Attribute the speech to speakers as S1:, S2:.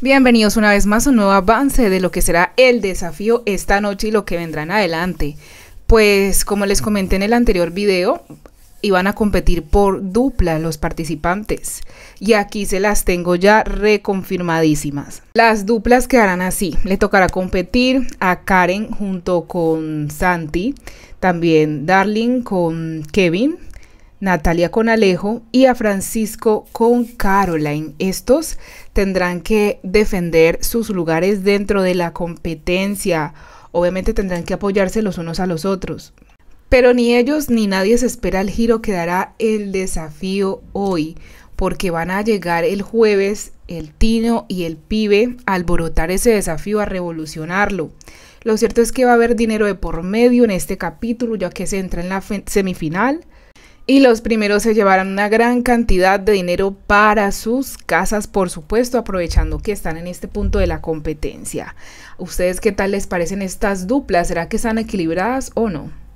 S1: Bienvenidos una vez más a un nuevo avance de lo que será el desafío esta noche y lo que vendrán adelante. Pues como les comenté en el anterior video, iban a competir por dupla los participantes y aquí se las tengo ya reconfirmadísimas. Las duplas quedarán así, le tocará competir a Karen junto con Santi, también Darling con Kevin, Natalia con Alejo y a Francisco con Caroline. Estos tendrán que defender sus lugares dentro de la competencia. Obviamente tendrán que apoyarse los unos a los otros. Pero ni ellos ni nadie se espera el giro que dará el desafío hoy, porque van a llegar el jueves el Tino y el Pibe a alborotar ese desafío, a revolucionarlo. Lo cierto es que va a haber dinero de por medio en este capítulo, ya que se entra en la semifinal y los primeros se llevarán una gran cantidad de dinero para sus casas, por supuesto, aprovechando que están en este punto de la competencia. ¿Ustedes qué tal les parecen estas duplas? ¿Será que están equilibradas o no?